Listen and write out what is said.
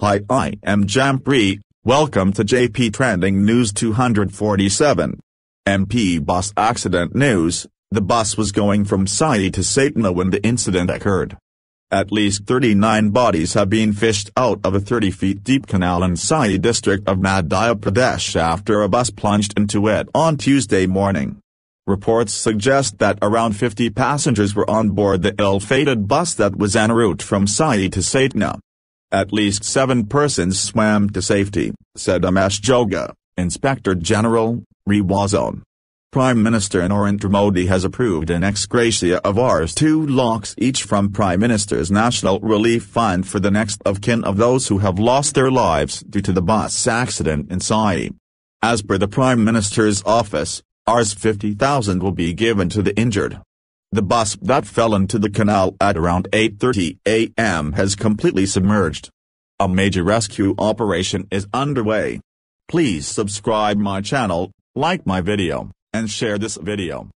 Hi I am Jampri, welcome to JP Trending News 247. MP Bus Accident News, the bus was going from Saidi to Satna when the incident occurred. At least 39 bodies have been fished out of a 30 feet deep canal in Sai district of Madhya Pradesh after a bus plunged into it on Tuesday morning. Reports suggest that around 50 passengers were on board the ill-fated bus that was en route from Sai to Satna. At least seven persons swam to safety, said Amesh Joga, Inspector General, Rewazon. Prime Minister Narendra Modi has approved an ex gratia of Rs 2 lakhs each from Prime Minister's National Relief Fund for the next of kin of those who have lost their lives due to the bus accident in Sai. As per the Prime Minister's office, Rs 50,000 will be given to the injured. The bus that fell into the canal at around 8.30 a.m. has completely submerged. A major rescue operation is underway. Please subscribe my channel, like my video, and share this video.